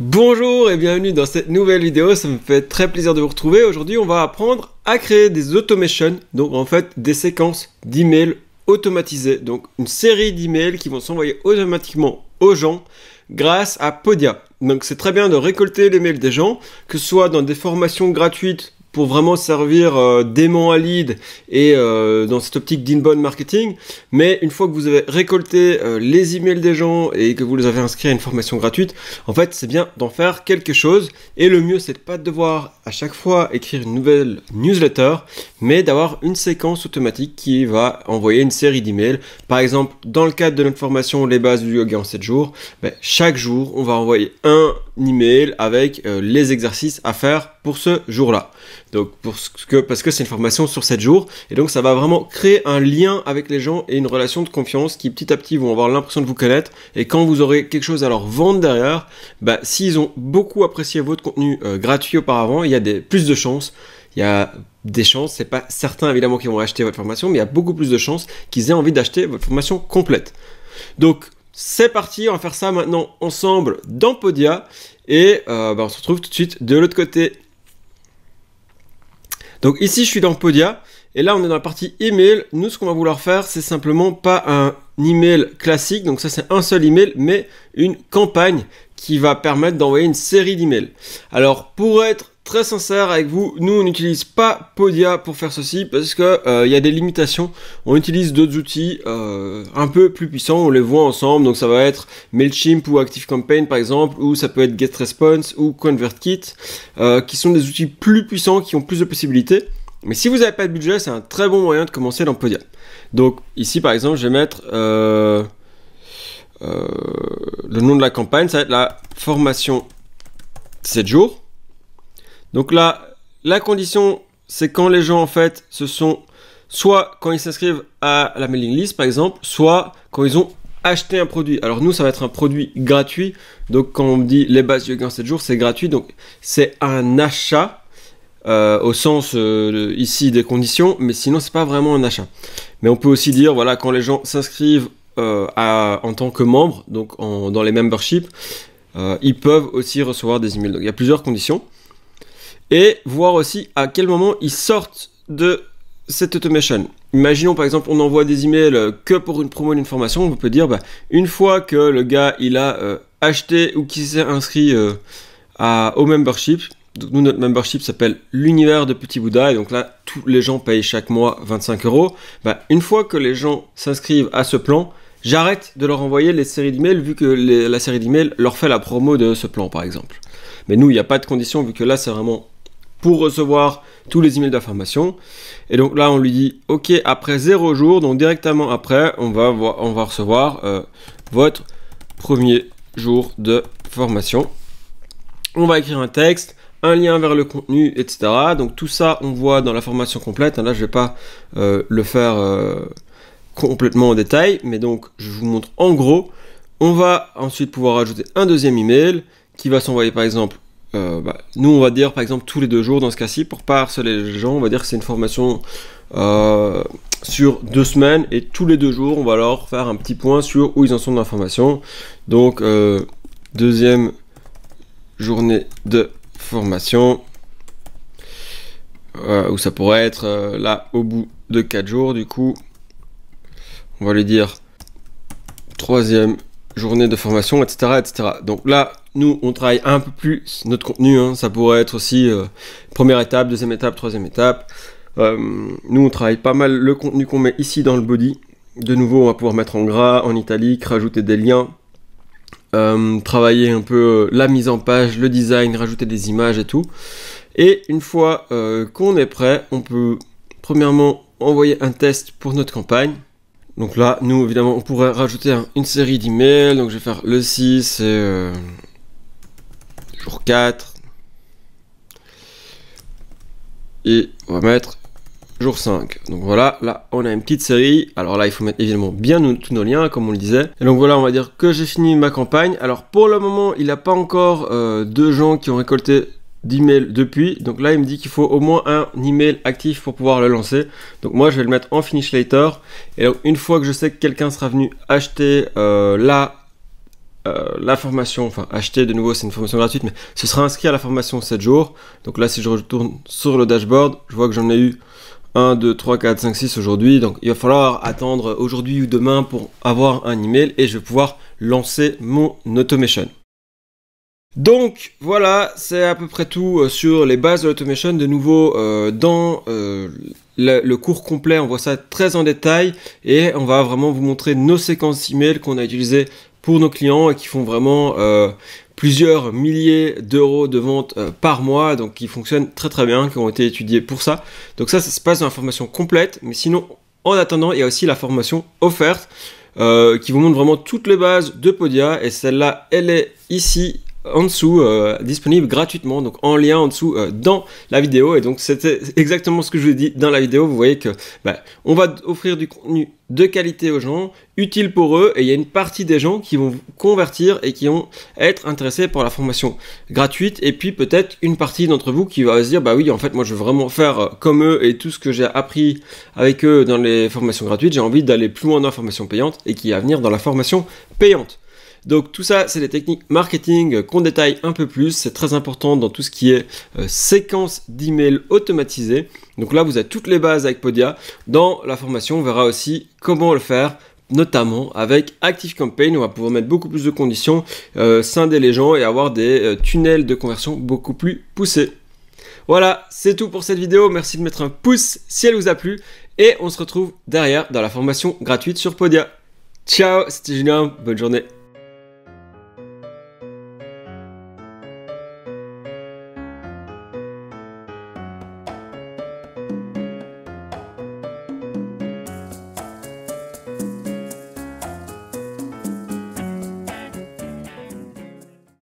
Bonjour et bienvenue dans cette nouvelle vidéo, ça me fait très plaisir de vous retrouver. Aujourd'hui on va apprendre à créer des automations, donc en fait des séquences d'emails automatisées, donc une série d'emails qui vont s'envoyer automatiquement aux gens grâce à Podia. Donc c'est très bien de récolter les mails des gens, que ce soit dans des formations gratuites pour vraiment servir d'aimant à lead et euh, dans cette optique d'inbound marketing. Mais une fois que vous avez récolté euh, les emails des gens et que vous les avez inscrits à une formation gratuite, en fait, c'est bien d'en faire quelque chose. Et le mieux, c'est de pas devoir à chaque fois écrire une nouvelle newsletter, mais d'avoir une séquence automatique qui va envoyer une série d'emails. Par exemple, dans le cadre de notre formation Les bases du yoga en 7 jours, ben, chaque jour, on va envoyer un email avec euh, les exercices à faire pour ce jour-là. Donc pour ce que, parce que c'est une formation sur 7 jours, et donc ça va vraiment créer un lien avec les gens et une relation de confiance qui petit à petit vont avoir l'impression de vous connaître, et quand vous aurez quelque chose à leur vendre derrière, bah, s'ils ont beaucoup apprécié votre contenu euh, gratuit auparavant, il y a des, plus de chances, il y a des chances, c'est pas certain évidemment qu'ils vont acheter votre formation, mais il y a beaucoup plus de chances qu'ils aient envie d'acheter votre formation complète. Donc c'est parti, on va faire ça maintenant ensemble dans Podia, et euh, bah, on se retrouve tout de suite de l'autre côté. Donc ici, je suis dans Podia. Et là, on est dans la partie email. Nous, ce qu'on va vouloir faire, c'est simplement pas un email classique. Donc ça, c'est un seul email, mais une campagne qui va permettre d'envoyer une série d'emails. Alors, pour être très sincère avec vous, nous on n'utilise pas Podia pour faire ceci parce que il euh, y a des limitations. On utilise d'autres outils euh, un peu plus puissants, on les voit ensemble, donc ça va être Mailchimp ou ActiveCampaign par exemple, ou ça peut être GetResponse ou ConvertKit, euh, qui sont des outils plus puissants, qui ont plus de possibilités. Mais si vous n'avez pas de budget, c'est un très bon moyen de commencer dans Podia. Donc ici par exemple, je vais mettre le nom de la campagne, ça va être la formation 7 jours. Donc là, la condition, c'est quand les gens, en fait, ce sont soit quand ils s'inscrivent à la mailing list, par exemple, soit quand ils ont acheté un produit. Alors nous, ça va être un produit gratuit. Donc quand on me dit les bases yoga en 7 jours, c'est gratuit. Donc c'est un achat. Euh, au sens euh, ici des conditions, mais sinon c'est pas vraiment un achat. Mais on peut aussi dire voilà quand les gens s'inscrivent euh, en tant que membre, donc dans les memberships, ils peuvent aussi recevoir des emails. Donc il y a plusieurs conditions et voir aussi à quel moment ils sortent de cette automation. Imaginons par exemple on envoie des emails euh, que pour une promo d'une formation, on peut dire bah, une fois que le gars il a euh, acheté ou qu'il s'est inscrit euh, à, au membership, donc nous notre membership s'appelle l'univers de Petit Bouddha et donc là tous les gens payent chaque mois 25 euros, bah, une fois que les gens s'inscrivent à ce plan, j'arrête de leur envoyer les séries d'emails vu que la série d'emails leur fait la promo de ce plan par exemple. Mais nous il n'y a pas de condition vu que là c'est vraiment pour recevoir tous les emails d'information. Et donc là, on lui dit OK après 0 jours, donc directement après, on va, on va recevoir euh, votre premier jour de formation. On va écrire un texte, un lien vers le contenu, etc. Donc tout ça, on voit dans la formation complète. Hein, là, je vais pas euh, le faire euh, complètement en détail, mais donc je vous montre en gros. On va ensuite pouvoir ajouter un deuxième email qui va s'envoyer par exemple euh, bah, nous, on va dire par exemple tous les deux jours dans ce cas-ci, pour pas harceler les gens, on va dire que c'est une formation euh, sur deux semaines et tous les deux jours, on va leur faire un petit point sur où ils en sont dans la formation. Donc, euh, deuxième journée de formation, où ça pourrait être là au bout de quatre jours, du coup, on va lui dire troisième journée de formation, etc., etc. Donc là, nous, on travaille un peu plus notre contenu. Hein. ça pourrait être aussi euh, première étape, deuxième étape, troisième étape. Euh, nous, on travaille pas mal le contenu qu'on met ici dans le body. De nouveau, on va pouvoir mettre en gras, en italique, rajouter des liens, euh, travailler un peu la mise en page, le design, rajouter des images et tout. Et une fois qu'on est prêt, on peut premièrement envoyer un test pour notre campagne donc là, nous, évidemment, on pourrait rajouter une série d'emails. Donc je vais faire le 6 et euh, jour 4. Et on va mettre jour 5. Donc voilà, là, on a une petite série. Alors là, il faut mettre évidemment bien tous nos liens, comme on le disait. Et donc voilà, on va dire que j'ai fini ma campagne. Alors pour le moment, il n'y a pas encore euh, deux gens qui ont récolté d'email depuis. Donc là, il me dit qu'il faut au moins un email actif pour pouvoir le lancer. Donc moi, je vais le mettre en finish later. Et donc, une fois que je sais que quelqu'un sera venu acheter euh, la, euh, la formation, enfin acheter de nouveau, c'est une formation gratuite, mais ce sera inscrit à la formation 7 jours. Donc là, si je retourne sur le dashboard, je vois que j'en ai eu 1, 2, 3, 4, 5, 6 aujourd'hui. Donc il va falloir attendre aujourd'hui ou demain pour avoir un email et je vais pouvoir lancer mon automation. Donc voilà, c'est à peu près tout euh, sur les bases de l'automation. De nouveau, euh, dans euh, le, cours complet, on voit ça très en détail et on va vraiment vous montrer nos séquences email qu'on a utilisées pour nos clients et qui font vraiment plusieurs milliers d'euros de vente par mois, donc qui fonctionnent très très bien, qui ont été étudiés pour ça. Donc ça, ça se passe dans la formation complète, mais sinon, en attendant, il y a aussi la formation offerte. qui vous montre vraiment toutes les bases de Podia. Et celle-là, elle est ici en dessous, euh, disponible gratuitement, donc en lien en dessous euh, dans la vidéo. Et donc c'était exactement ce que je vous ai dit dans la vidéo. Vous voyez que bah, on va offrir du contenu de qualité aux gens, utile pour eux, et il y a une partie des gens qui vont convertir et qui vont être intéressés par la formation gratuite, et puis peut-être une partie d'entre vous qui va se dire, bah oui, en fait, moi je veux vraiment faire euh, comme eux et tout ce que j'ai appris avec eux dans les formations gratuites, j'ai envie d'aller plus loin dans la formation payante et qui va venir dans la formation payante. Donc tout ça, c'est des techniques marketing euh, qu'on détaille un peu plus. C'est très important dans tout ce qui est euh, séquence d'email automatisée. Donc là, vous avez toutes les bases avec Podia. Dans la formation, on verra aussi comment le faire notamment avec Active Campaign, on va pouvoir mettre beaucoup plus de conditions, euh, scinder les gens et avoir des tunnels de conversion beaucoup plus poussés. Voilà, c'est tout pour cette vidéo. Merci de mettre un pouce si elle vous a plu et on se retrouve derrière dans la formation gratuite sur Podia. Ciao, c'était Julien, bonne journée.